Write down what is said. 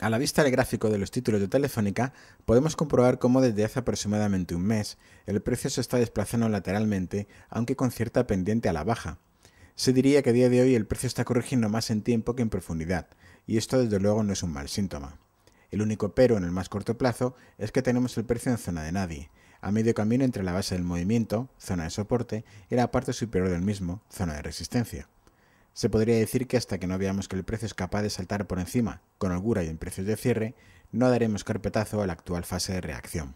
A la vista del gráfico de los títulos de Telefónica, podemos comprobar cómo desde hace aproximadamente un mes el precio se está desplazando lateralmente, aunque con cierta pendiente a la baja. Se diría que a día de hoy el precio está corrigiendo más en tiempo que en profundidad, y esto desde luego no es un mal síntoma. El único pero en el más corto plazo es que tenemos el precio en zona de nadie, a medio camino entre la base del movimiento, zona de soporte, y la parte superior del mismo, zona de resistencia. Se podría decir que hasta que no veamos que el precio es capaz de saltar por encima, con holgura y en precios de cierre, no daremos carpetazo a la actual fase de reacción.